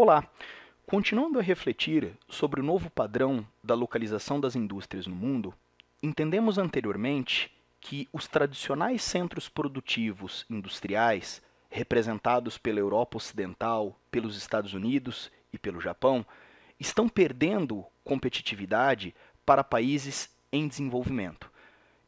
Olá! Continuando a refletir sobre o novo padrão da localização das indústrias no mundo, entendemos anteriormente que os tradicionais centros produtivos industriais, representados pela Europa Ocidental, pelos Estados Unidos e pelo Japão, estão perdendo competitividade para países em desenvolvimento.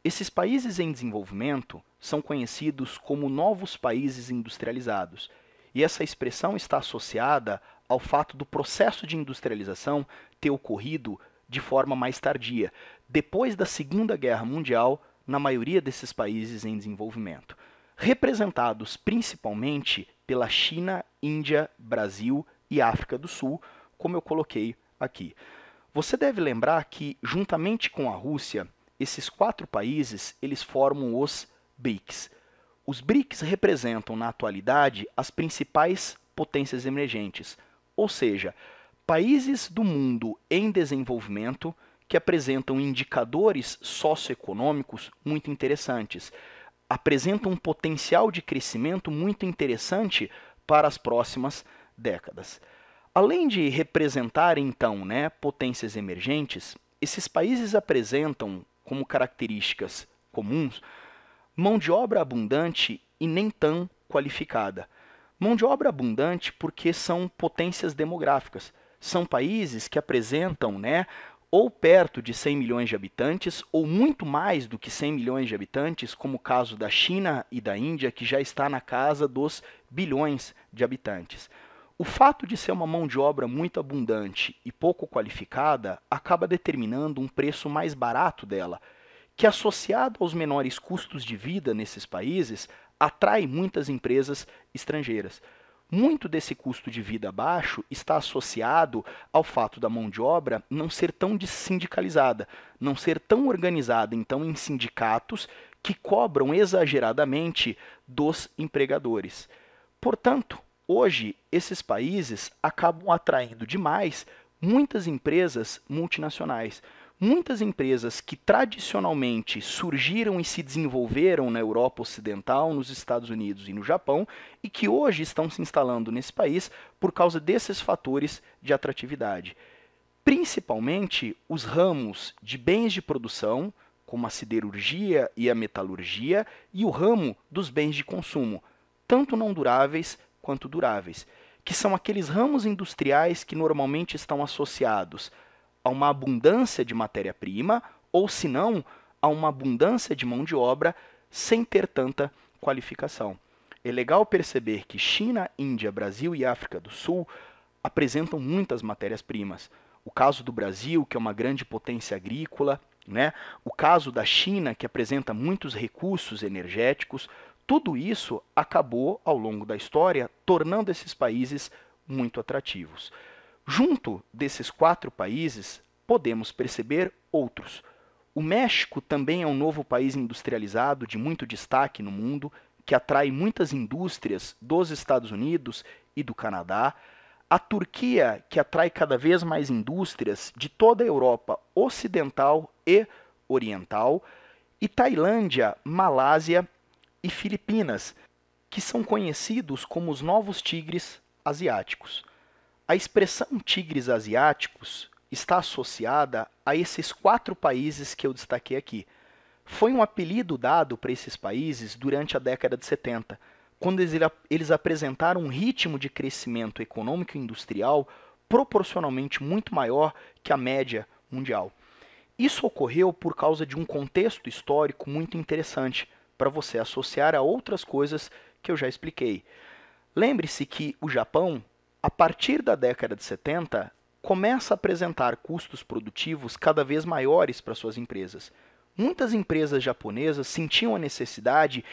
Esses países em desenvolvimento são conhecidos como novos países industrializados, e essa expressão está associada ao fato do processo de industrialização ter ocorrido de forma mais tardia, depois da Segunda Guerra Mundial, na maioria desses países em desenvolvimento, representados principalmente pela China, Índia, Brasil e África do Sul, como eu coloquei aqui. Você deve lembrar que, juntamente com a Rússia, esses quatro países eles formam os BRICS. Os BRICS representam, na atualidade, as principais potências emergentes, ou seja, países do mundo em desenvolvimento que apresentam indicadores socioeconômicos muito interessantes, apresentam um potencial de crescimento muito interessante para as próximas décadas. Além de representar então, né, potências emergentes, esses países apresentam como características comuns mão de obra abundante e nem tão qualificada. Mão de obra abundante porque são potências demográficas. São países que apresentam, né, ou perto de 100 milhões de habitantes, ou muito mais do que 100 milhões de habitantes, como o caso da China e da Índia, que já está na casa dos bilhões de habitantes. O fato de ser uma mão de obra muito abundante e pouco qualificada acaba determinando um preço mais barato dela, que associado aos menores custos de vida nesses países, atrai muitas empresas estrangeiras. Muito desse custo de vida baixo está associado ao fato da mão de obra não ser tão sindicalizada, não ser tão organizada então em sindicatos que cobram exageradamente dos empregadores. Portanto, hoje esses países acabam atraindo demais muitas empresas multinacionais. Muitas empresas que tradicionalmente surgiram e se desenvolveram na Europa Ocidental, nos Estados Unidos e no Japão, e que hoje estão se instalando nesse país por causa desses fatores de atratividade. Principalmente os ramos de bens de produção, como a siderurgia e a metalurgia, e o ramo dos bens de consumo, tanto não duráveis quanto duráveis, que são aqueles ramos industriais que normalmente estão associados a uma abundância de matéria-prima, ou se não, a uma abundância de mão de obra sem ter tanta qualificação. É legal perceber que China, Índia, Brasil e África do Sul apresentam muitas matérias-primas. O caso do Brasil, que é uma grande potência agrícola, né? o caso da China, que apresenta muitos recursos energéticos, tudo isso acabou, ao longo da história, tornando esses países muito atrativos. Junto desses quatro países, podemos perceber outros. O México também é um novo país industrializado de muito destaque no mundo, que atrai muitas indústrias dos Estados Unidos e do Canadá. A Turquia, que atrai cada vez mais indústrias de toda a Europa ocidental e oriental. E Tailândia, Malásia e Filipinas, que são conhecidos como os novos tigres asiáticos. A expressão tigres asiáticos está associada a esses quatro países que eu destaquei aqui. Foi um apelido dado para esses países durante a década de 70, quando eles apresentaram um ritmo de crescimento econômico e industrial proporcionalmente muito maior que a média mundial. Isso ocorreu por causa de um contexto histórico muito interessante para você associar a outras coisas que eu já expliquei. Lembre-se que o Japão a partir da década de 70, começa a apresentar custos produtivos cada vez maiores para suas empresas. Muitas empresas japonesas sentiam a necessidade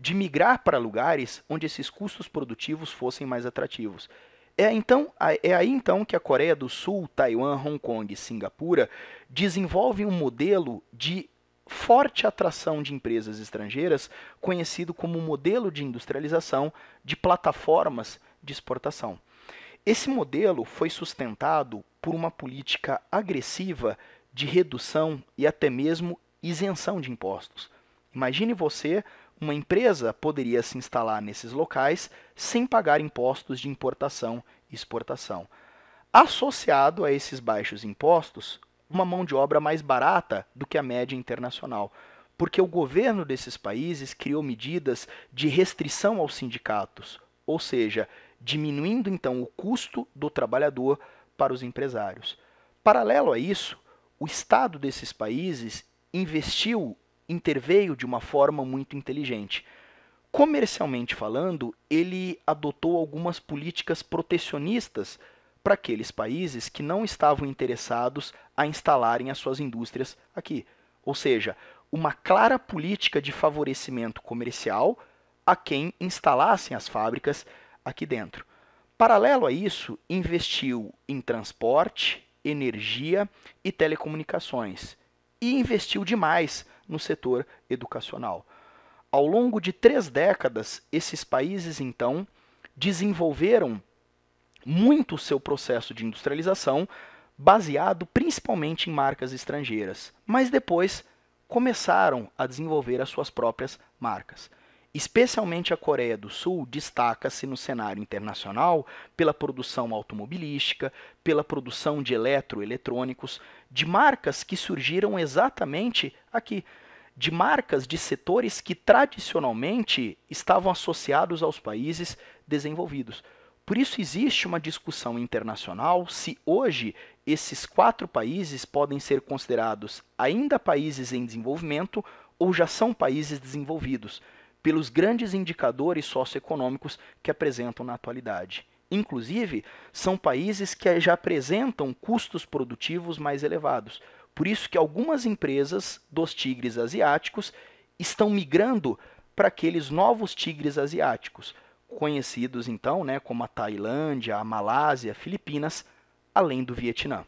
de migrar para lugares onde esses custos produtivos fossem mais atrativos. É, então, é aí então que a Coreia do Sul, Taiwan, Hong Kong e Singapura desenvolvem um modelo de forte atração de empresas estrangeiras, conhecido como modelo de industrialização de plataformas de exportação. Esse modelo foi sustentado por uma política agressiva de redução e até mesmo isenção de impostos. Imagine você, uma empresa poderia se instalar nesses locais sem pagar impostos de importação e exportação. Associado a esses baixos impostos, uma mão de obra mais barata do que a média internacional, porque o governo desses países criou medidas de restrição aos sindicatos, ou seja, diminuindo então o custo do trabalhador para os empresários. Paralelo a isso, o Estado desses países investiu, interveio de uma forma muito inteligente. Comercialmente falando, ele adotou algumas políticas protecionistas para aqueles países que não estavam interessados a instalarem as suas indústrias aqui. Ou seja, uma clara política de favorecimento comercial a quem instalassem as fábricas aqui dentro. Paralelo a isso, investiu em transporte, energia e telecomunicações e investiu demais no setor educacional. Ao longo de três décadas, esses países então desenvolveram muito o seu processo de industrialização, baseado principalmente em marcas estrangeiras, mas depois começaram a desenvolver as suas próprias marcas. Especialmente a Coreia do Sul destaca-se no cenário internacional pela produção automobilística, pela produção de eletroeletrônicos, de marcas que surgiram exatamente aqui, de marcas de setores que tradicionalmente estavam associados aos países desenvolvidos. Por isso existe uma discussão internacional se hoje esses quatro países podem ser considerados ainda países em desenvolvimento ou já são países desenvolvidos, pelos grandes indicadores socioeconômicos que apresentam na atualidade. Inclusive, são países que já apresentam custos produtivos mais elevados. Por isso que algumas empresas dos tigres asiáticos estão migrando para aqueles novos tigres asiáticos, conhecidos então, né, como a Tailândia, a Malásia, Filipinas, além do Vietnã.